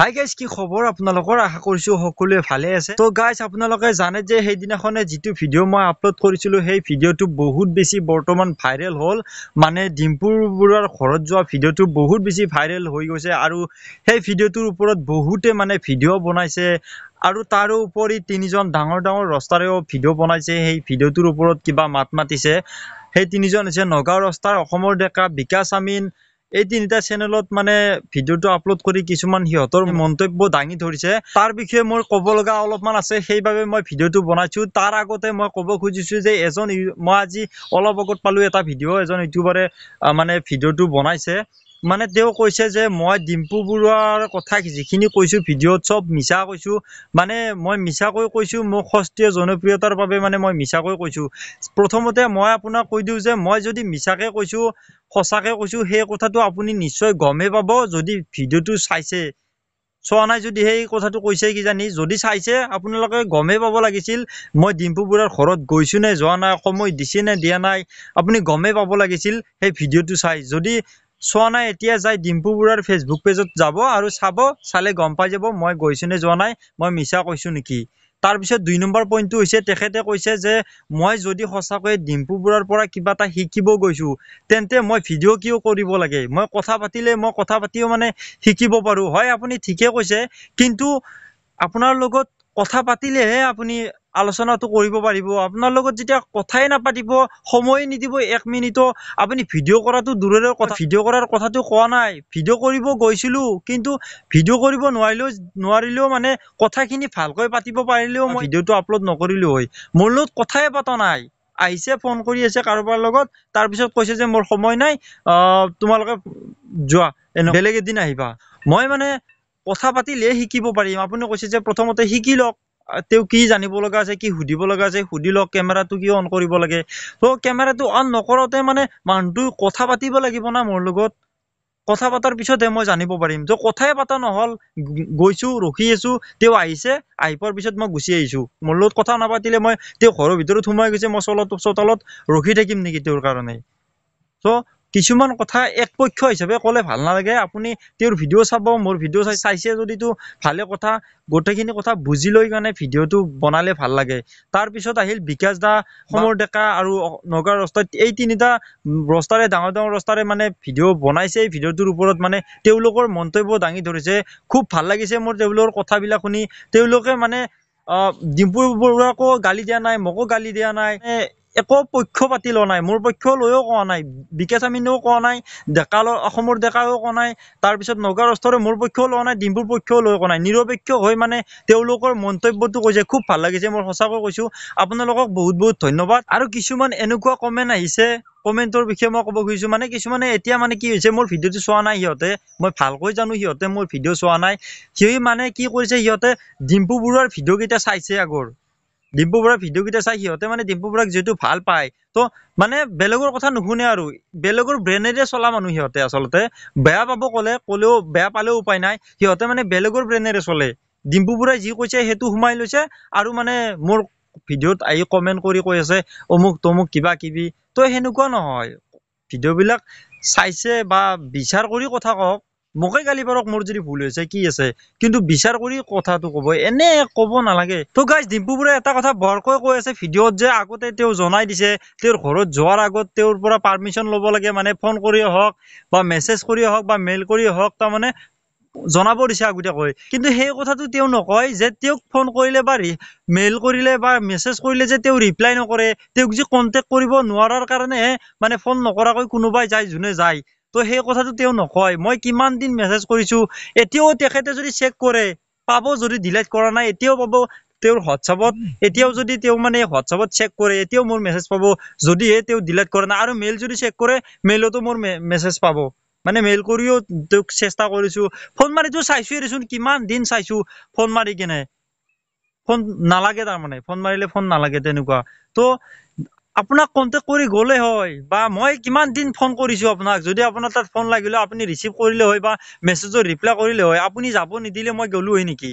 hi guys কি খবৰ আপোনালোকৰ আশা কৰিছো সকলোৱে ভালে আছে তো গাইজ আপোনালোকে জানে যে সেইদিনাখনে যিটো ভিডিঅ' মই আপলোড কৰিছিলোঁ সেই ভিডিঅ'টো বহুত বেছি বৰ্তমান ভাইৰেল হ'ল মানে ডিম্পুবোৰৰ ঘৰত যোৱা ভিডিঅ'টো বহুত বেছি ভাইৰেল হৈ গৈছে আৰু সেই ভিডিঅ'টোৰ ওপৰত বহুতে মানে ভিডিঅ' বনাইছে আৰু তাৰ উপৰি তিনিজন ডাঙৰ ডাঙৰ ৰস্তাৰেও ভিডিঅ' বনাইছে সেই ভিডিঅ'টোৰ ওপৰত কিবা মাত মাতিছে সেই তিনিজন হৈছে নগাঁও ৰাস্তাৰ অসমৰ ডেকা বিকাশ আমিন এই তিনিটা চেনেলত মানে ভিডিঅ'টো আপলোড কৰি কিছুমান সিহঁতৰ মন্তব্য দাঙি ধৰিছে তাৰ বিষয়ে মোৰ ক'ব লগা অলপমান আছে সেইবাবে মই ভিডিঅ'টো বনাইছো তাৰ আগতে মই ক'ব খুজিছো যে এজন মই আজি অলপ আগত পালোঁ এটা ভিডিঅ' এজন ইউটিউবাৰে মানে ভিডিঅ'টো বনাইছে মানে তেওঁ কৈছে যে মই ডিম্পু বৰুৱাৰ কথা যিখিনি কৈছোঁ ভিডিঅ'ত চব মিছা কৈছোঁ মানে মই মিছাকৈ কৈছোঁ মোক সষ্ট্ৰীয় জনপ্ৰিয়তাৰ বাবে মানে মই মিছাকৈ কৈছোঁ প্ৰথমতে মই আপোনাক কৈ দিওঁ যে মই যদি মিছাকৈ কৈছোঁ সঁচাকৈ কৈছোঁ সেই কথাটো আপুনি নিশ্চয় গমেই পাব যদি ভিডিঅ'টো চাইছে চোৱা নাই যদি সেই কথাটো কৈছে কিজানি যদি চাইছে আপোনালোকে গমেই পাব লাগিছিল মই ডিম্পু বৰুৱাৰ ঘৰত গৈছোঁ নে যোৱা নাই সময় দিছে নে দিয়া নাই আপুনি গমেই পাব লাগিছিল সেই ভিডিঅ'টো চাই যদি চোৱা নাই এতিয়া যাই ডিম্পু বৰাৰ ফেচবুক পেজত যাব আৰু চাব চালে গম পাই যাব মই নে যোৱা নাই মই মিছা কৈছোঁ নেকি তাৰপিছত দুই নম্বৰ পইণ্টটো হৈছে তেখেতে কৈছে যে মই যদি সঁচাকৈয়ে ডিম্পু বৰাৰ পৰা কিবা এটা শিকিব গৈছোঁ তেন্তে মই ভিডিঅ' কিয় কৰিব লাগে মই কথা পাতিলে মই কথা পাতিও মানে শিকিব পাৰোঁ হয় আপুনি ঠিকে কৈছে কিন্তু আপোনাৰ লগত কথা পাতিলেহে আপুনি আলোচনাটো কৰিব পাৰিব আপোনাৰ লগত যেতিয়া কথাই নাপাতিব সময়ে নিদিব এক মিনিটো আপুনি ভিডিঅ' কৰাটো দূৰৰে কথা ভিডিঅ' কৰাৰ কথাটো কোৱা নাই ভিডিঅ' কৰিব গৈছিলোঁ কিন্তু ভিডিঅ' কৰিব নোৱাৰিলেও নোৱাৰিলেও মানে কথাখিনি ভালকৈ পাতিব পাৰিলেও মই ভিডিঅ'টো আপলোড নকৰিলোঁ হয় মোৰ লগত কথাই পতা নাই আহিছে ফোন কৰি আছে কাৰোবাৰ লগত তাৰপিছত কৈছে যে মোৰ সময় নাই তোমালোকে যোৱা বেলেগ এদিন আহিবা মই মানে কথা পাতিলেহে শিকিব পাৰিম আপুনি কৈছে যে প্ৰথমতে শিকি লওক তেওঁ কি জানিব লগা আছে কি সুধিব লগা আছে সুধি লওক কেমেৰাটো কি অন কৰিব লাগে তো কেমেৰাটো অন নকৰোঁতে মানে মানুহটো কথা পাতিব লাগিব না মোৰ লগত কথা পতাৰ পিছতহে মই জানিব পাৰিম তো কথাই পতা নহ'ল গৈছো ৰখি আছো তেওঁ আহিছে আহি পোৱাৰ পিছত মই গুচি আহিছো মোৰ লগত কথা নাপাতিলে মই তেওঁ ঘৰৰ ভিতৰত সোমাই গৈছে মই চলত চোতালত ৰখি থাকিম নেকি তেওঁৰ কাৰণে তো কিছুমান কথা একপক্ষ হিচাপে ক'লে ভাল নালাগে আপুনি তেওঁৰ ভিডিঅ' চাব মোৰ ভিডিঅ' চাই চাইছে যদিতো ভালে কথা গোটেইখিনি কথা বুজি লৈ কাৰণে ভিডিঅ'টো বনালে ভাল লাগে তাৰপিছত আহিল বিকাশ দা সমৰ ডেকা আৰু নগাঁও ৰাস্তাত এই তিনিটা ৰাস্তাৰে ডাঙৰ ডাঙৰ ৰাস্তাৰে মানে ভিডিঅ' বনাইছে এই ভিডিঅ'টোৰ ওপৰত মানে তেওঁলোকৰ মন্তব্য দাঙি ধৰিছে খুব ভাল লাগিছে মোৰ তেওঁলোকৰ কথাবিলাক শুনি তেওঁলোকে মানে ডিম্পু বৰুৱাকো গালি দিয়া নাই মোকো গালি দিয়া নাই একো পক্ষ পাতি লোৱা নাই মোৰ পক্ষ লৈও কোৱা নাই বিকাশ আমিনেও কোৱা নাই ডেকা ল অসমৰ ডেকায়েও কোৱা নাই তাৰপিছত নগাৰস্থৰে মোৰ পক্ষও লোৱা নাই ডিম্পুৰ পক্ষও লৈ কোৱা নাই নিৰপেক্ষ হৈ মানে তেওঁলোকৰ মন্তব্যটো কৈছে খুব ভাল লাগিছে মই সঁচাকৈ কৈছোঁ আপোনালোকক বহুত বহুত ধন্যবাদ আৰু কিছুমান এনেকুৱা কমেণ্ট আহিছে কমেণ্টৰ বিষয়ে মই ক'ব খুজিছোঁ মানে কিছুমানে এতিয়া মানে কি হৈছে মোৰ ভিডিঅ'টো চোৱা নাই সিহঁতে মই ভালকৈ জানো সিহঁতে মোৰ ভিডিঅ' চোৱা নাই সি মানে কি কৰিছে সিহঁতে ডিম্পু বৰুৱাৰ ভিডিঅ'কেইটা চাইছে আগৰ ডিম্পু বৰাৰ ভিডিঅ'কেইটা চাই সিহঁতে মানে ডিম্পু বৰাক যিহেতু ভাল পায় তো মানে বেলেগৰ কথা নুশুনে আৰু বেলেগৰ ব্ৰেণেৰে চলা মানুহ সিহঁতে আচলতে বেয়া পাব ক'লে ক'লেও বেয়া পালেও উপায় নাই সিহঁতে মানে বেলেগৰ ব্ৰেণেৰে চলে ডিম্পু বৰাই যি কৈছে সেইটো সোমাই লৈছে আৰু মানে মোৰ ভিডিঅ'ত আহি কমেণ্ট কৰি কৈ আছে অমুক তমুক কিবা কিবি তো সেনেকুৱা নহয় ভিডিঅ'বিলাক চাইছে বা বিচাৰ কৰি কথা কওক মোকে গালি পাৰক মোৰ যদি ভুল হৈছে কি আছে কিন্তু বিচাৰ কৰি কথাটো ক'ব এনে ক'ব নালাগে তো গাইছ ডিম্পু বৰুৱাই এটা কথা বৰকৈ কৈ আছে ভিডিঅ'ত যে আগতে তেওঁ জনাই দিছে তেওঁৰ ঘৰত যোৱাৰ আগত তেওঁৰ পৰা পাৰ্মিশ্যন ল'ব লাগে মানে ফোন কৰিয়ে হওক বা মেছেজ কৰিয়ে হওক বা মেইল কৰিয়ে হওক তাৰমানে জনাব দিছে আগতীয়াকৈ কিন্তু সেই কথাটো তেওঁ নকয় যে তেওঁক ফোন কৰিলে বা মেইল কৰিলে বা মেছেজ কৰিলে যে তেওঁ ৰিপ্লাই নকৰে তেওঁক যে কণ্টেক্ট কৰিব নোৱাৰাৰ কাৰণেহে মানে ফোন নকৰাকৈ কোনোবাই যায় যোনে যায় তো সেই কথাটো তেওঁ নকয় মই কিমান দিন মেছেজ কৰিছোঁ এতিয়াও তেখেতে যদি চেক কৰে পাব যদি ডিলেট কৰা নাই এতিয়াও পাব তেওঁৰ হোৱাটছআপত এতিয়াও যদি তেওঁ মানে হোৱাটছআপত চেক কৰে এতিয়াও মোৰ মেছেজ পাব যদিহে তেওঁ ডিলেট কৰা নাই আৰু মেইল যদি চেক কৰে মেইলতো মোৰ মেছেজ পাব মানে মেইল কৰিও তেওঁক চেষ্টা কৰিছোঁ ফোন মাৰিটো চাইছোঁ এৰিচোন কিমান দিন চাইছো ফোন মাৰি কিনে ফোন নালাগে তাৰমানে ফোন মাৰিলে ফোন নালাগে তেনেকুৱা তো আপোনাক কণ্টেক্ট কৰি গ'লে হয় বা মই কিমান দিন ফোন কৰিছোঁ আপোনাক যদি আপোনাৰ তাত ফোন লাগিলেও আপুনি ৰিচিভ কৰিলে হয় বা মেছেজৰ ৰিপ্লাই কৰিলে হয় আপুনি যাব নিদিলে মই গ'লো হয় নেকি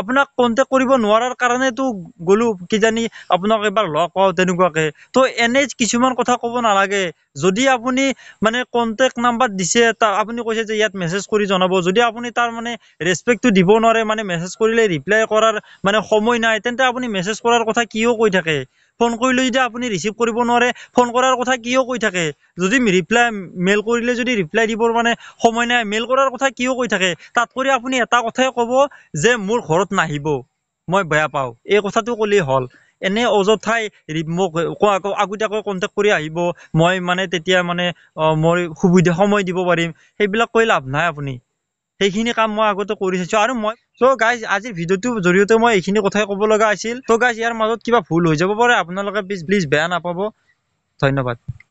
আপোনাক কণ্টেক্ট কৰিব নোৱাৰাৰ কাৰণেতো গ'লো কিজানি আপোনাক এবাৰ লগ পাওঁ তেনেকুৱাকৈ তো এনে কিছুমান কথা ক'ব নালাগে যদি আপুনি মানে কণ্টেক্ট নাম্বাৰ দিছে তাক আপুনি কৈছে যে ইয়াত মেছেজ কৰি জনাব যদি আপুনি তাৰ মানে ৰেচপেক্টটো দিব নোৱাৰে মানে মেছেজ কৰিলে ৰিপ্লাই কৰাৰ মানে সময় নাই তেন্তে আপুনি মেছেজ কৰাৰ কথা কিয় কৈ থাকে ফোন কৰিলে যদি আপুনি ৰিচিভ কৰিব নোৱাৰে ফোন কৰাৰ কথা কিয় কৈ থাকে যদি ৰিপ্লাই মেইল কৰিলে যদি ৰিপ্লাই দিবৰ মানে সময় নাই মেইল কৰাৰ কথা কিয় কৈ থাকে তাত কৰি আপুনি এটা কথাই ক'ব যে মোৰ ঘৰত নাহিব মই বেয়া পাওঁ এই কথাটো ক'লেই হ'ল এনে অযথাই মোক কোৱা আগতীয়াকৈ কণ্টেক্ট কৰি আহিব মই মানে তেতিয়া মানে মই সুবিধা সময় দিব পাৰিম সেইবিলাক কৈ লাভ নাই আপুনি সেইখিনি কাম মই আগতে কৰি চাইছো আৰু মই চ' গাইজ আজিৰ ভিডিঅ'টোৰ জৰিয়তে মই এইখিনি কথাই ক'ব লগা আছিল চ' গাইজ ইয়াৰ মাজত কিবা ভুল হৈ যাব পাৰে আপোনালোকে প্লিজ প্লিজ বেয়া নাপাব ধন্যবাদ